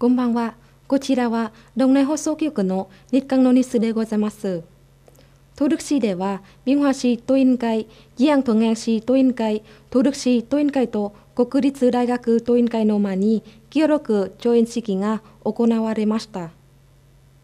こんばんは。こちらは、道内放送局の日刊のニュースでございます。東 đ ứ 市では、民話市都委員会、議案東岸市都委員会、東 đ ứ 市都委員会と国立大学都委員会の間に、記録上演式が行われました。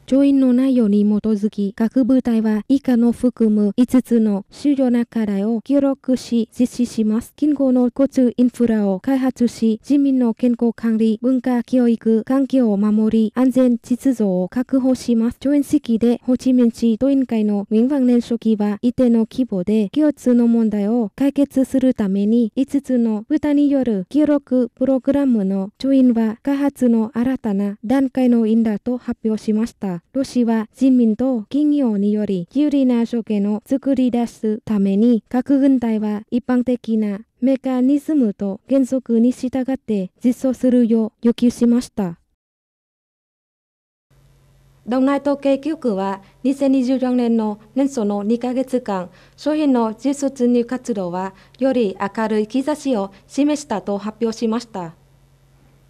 上院の内容に基づき、各部隊は以下の含む5つの主要な課題を記録し実施します。近郊の交通インフラを開発し、市民の健康管理、文化教育、環境を守り、安全秩序を確保します。上院式でホチミン市党委員会の民番年書記は一定の規模で共通の問題を解決するために5つの部隊による記録プログラムの調印は開発の新たな段階の因だと発表しました。、ロシアは人民と企業により有利な条件を作り出すために、核軍隊は一般的なメカニズムと原則に従って実装するよう要求しました。đ ồ 統計局は2024年の年初の2ヶ月間、商品の実質入活動はより明るい兆しを示したと発表しました。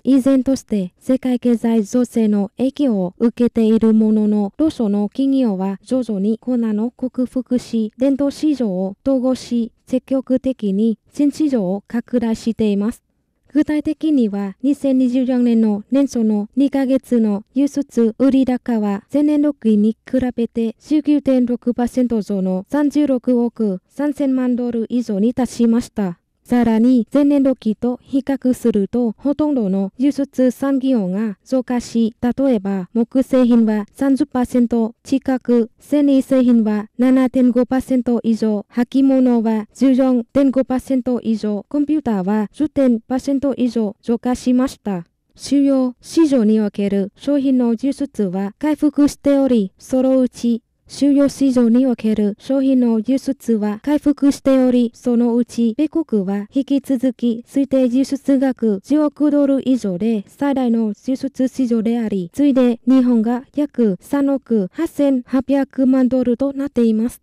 依然として世界経済情勢の影響を受けているものの、ロシアの企業は徐々にコナの克服し、伝統市場を統合し、積極的に新市場を拡大しています。具体的には2024年の年初の2ヶ月の輸出売高は前年度位に比べて19.6%増の36億3000万ドル以上に達しました。さらに、前年度期と比較すると、ほとんどの輸出産業が増加し、例えば、木製品は30%近く、繊維製品は7.5%以上、履物は14.5%以上、コンピューターは10.5%以上増加しました。主要市場における商品の輸出は回復しており、そのうち収容市場における商品の輸出は回復しており、そのうち米国は引き続き推定輸出額10億ドル以上で最大の輸出市場であり、次いで日本が約3億8800万ドルとなっています。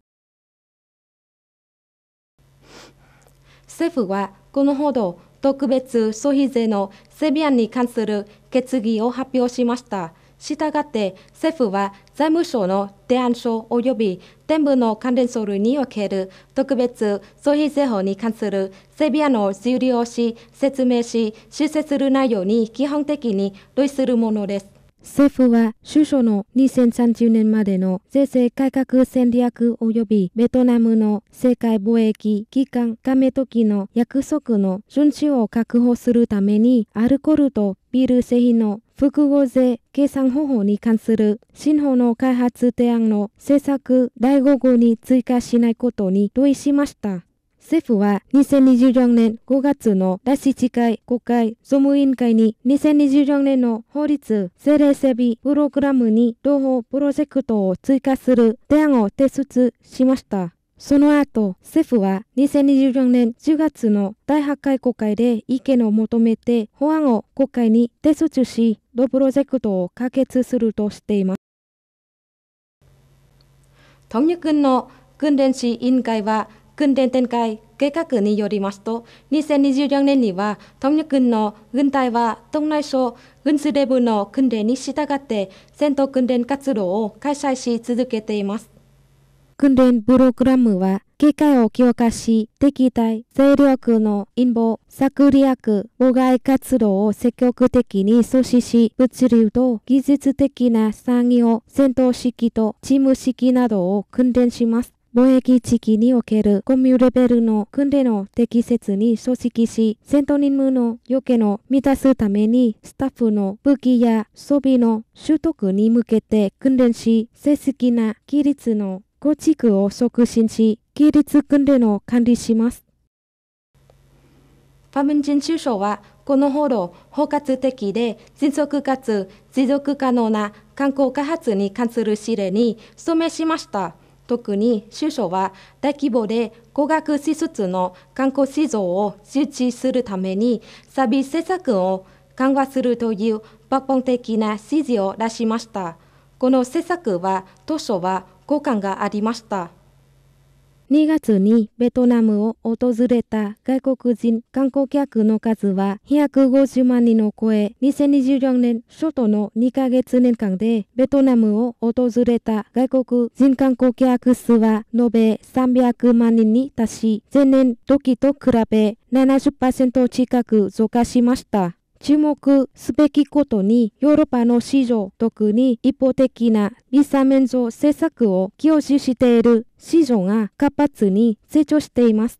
政府はこのほど特別消費税のセビアンに関する決議を発表しました。したがって政府は財務省の提案書及び全部の関連書類における特別消費税法に関する整備案の終了し説明し修正する内容に基本的に類するものです。政府は首相の2030年までの税制改革戦略及びベトナムの世界貿易機関加盟時の約束の遵守を確保するためにアルコールとビール製品の複合税計算方法に関する新法の開発提案の政策第5号に追加しないことに同意しました。政府は2024年5月の第7回国会総務委員会に2024年の法律政令整備プログラムに同法プロジェクトを追加する提案を提出しました。その後、政府は2024年10月の第8回国会で意見を求めて法案を国会に提出し、同プロジェクトを可決するとしています。軍の訓練士委員会は訓練展開計画によりますと、2024年には、東一軍の軍隊は、東内省軍司令部の訓練に従って、戦闘訓練活動を開催し続けています。訓練プログラムは、警戒を強化し、敵対、勢力の陰謀、策略、妨害活動を積極的に阻止し、物流と技術的な産業、戦闘式とチーム式などを訓練します。貿易地域におけるゴミレベルの訓練を適切に組織し、戦闘任務の余計を満たすために、スタッフの武器や装備の習得に向けて訓練し、正式な規律の構築を促進し、規律訓練を管理します。ファムンジン首相は、このほど包括的で迅速かつ持続可能な観光開発に関する指令に署名しました。特に首相は大規模で高額施設の観光市場を周知するためにサービス施策を緩和するという抜本的な指示を出しました。この施策は当初は好感がありました。2月にベトナムを訪れた外国人観光客の数は150万人を超え、2024年初頭の2ヶ月年間でベトナムを訪れた外国人観光客数は延べ300万人に達し、前年時と比べ70%近く増加しました。注目すべきことに、ヨーロッパの市場、特に一方的なビザ免除政策を強視している市場が活発に成長しています。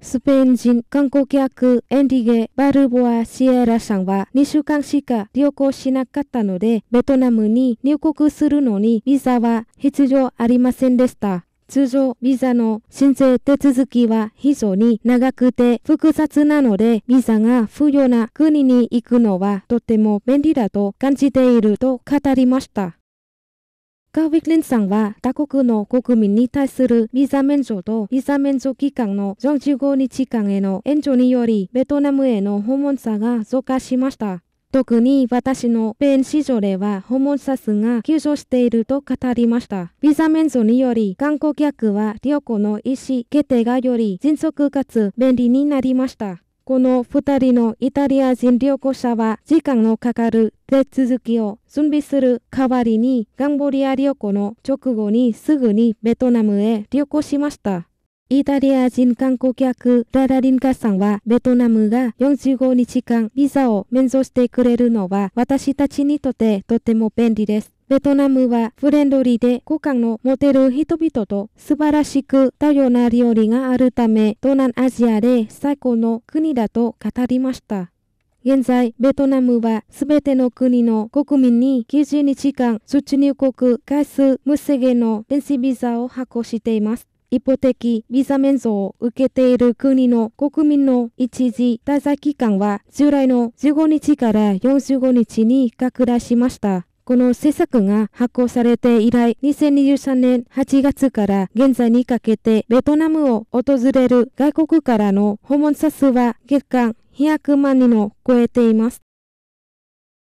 スペイン人観光客エンディゲ・バルボア・シエラさんは2週間しか旅行しなかったので、ベトナムに入国するのにビザは必要ありませんでした。通常ビザの申請手続きは非常に長くて複雑なので、ビザが不要な国に行くのはとても便利だと感じていると語りました。カーィクリンさんは他国の国民に対するビザ免除とビザ免除期間の45日間への延長によりベトナムへの訪問者が増加しました。特に私の弁士女ではホモサスが急増していると語りました。ビザメンにより観光客は旅行の意思決定がより迅速かつ便利になりました。この2人のイタリア人旅行者は時間のかかる手続きを準備する代わりにガンボリア旅行の直後にすぐにベトナムへ旅行しました。イタリア人観光客ララリンカさんは、ベトナムが45日間ビザを免除してくれるのは、私たちにとってとても便利です。ベトナムはフレンドリーで五感の持てる人々と素晴らしく多様な料理があるため、東南アジアで最高の国だと語りました。現在、ベトナムはすべての国の国民に90日間出入国回数無制限の電子ビザを発行しています。一方的ビザ免除を受けている国の国民の一時滞在期間は従来の15日から45日に拡大しました。この政策が発行されて以来、2023年8月から現在にかけてベトナムを訪れる外国からの訪問者数は月間200万人を超えています。